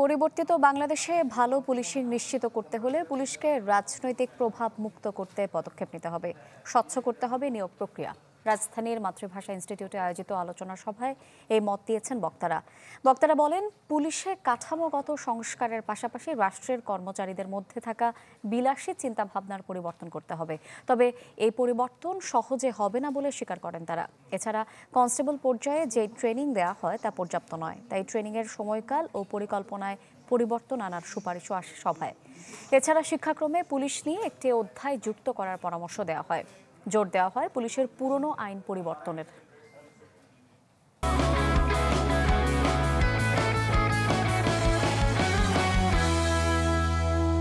পরিবর্তিত বাংলাদেশে ভালো পুলিশিং নিশ্চিত করতে হলে পুলিশকে রাজনৈতিক প্রভাব মুক্ত করতে পদক্ষেপ নিতে হবে স্বচ্ছ করতে হবে নিয়োগ প্রক্রিয়া রাজধানীর মাতৃভাষা ইনস্টিটিউটে আয়োজিত আলোচনা সভায় এই মত দিয়েছেন বক্তারা বক্তারা বলেন পুলিশের কাঠামোগত সংস্কারের পাশাপাশি রাষ্ট্রের কর্মচারীদের মধ্যে থাকা বিলাসী চিন্তাভাবনার পরিবর্তন করতে হবে তবে এই পরিবর্তন সহজে হবে না বলে স্বীকার করেন তারা এছাড়া কনস্টেবল পর্যায়ে যে ট্রেনিং দেওয়া হয় তা পর্যাপ্ত নয় তাই ট্রেনিংয়ের সময়কাল ও পরিকল্পনায় পরিবর্তন আনার সুপারিশও আসে সভায় এছাড়া শিক্ষাক্রমে পুলিশ নিয়ে একটি অধ্যায় যুক্ত করার পরামর্শ দেওয়া হয় জোর দেওয়া হয় পুলিশের পুরনো আইন পরিবর্তনের